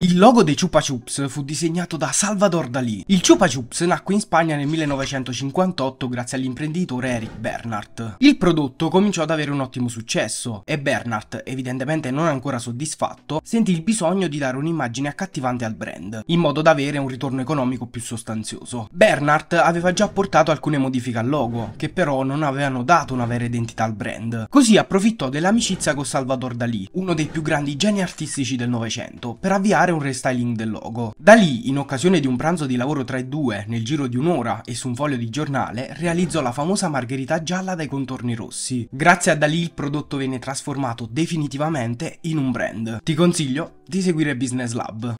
Il logo dei Chupa Chups fu disegnato da Salvador Dalí. Il Chupa Chups nacque in Spagna nel 1958 grazie all'imprenditore Eric Bernhardt. Il prodotto cominciò ad avere un ottimo successo e Bernhardt, evidentemente non ancora soddisfatto, sentì il bisogno di dare un'immagine accattivante al brand, in modo da avere un ritorno economico più sostanzioso. Bernhardt aveva già portato alcune modifiche al logo, che però non avevano dato una vera identità al brand. Così approfittò dell'amicizia con Salvador Dalí, uno dei più grandi geni artistici del Novecento, per avviare effettuare un restyling del logo. Da lì, in occasione di un pranzo di lavoro tra i due, nel giro di un'ora e su un foglio di giornale, realizzò la famosa margherita gialla dai contorni rossi. Grazie a da lì il prodotto venne trasformato definitivamente in un brand. Ti consiglio di seguire Business Lab.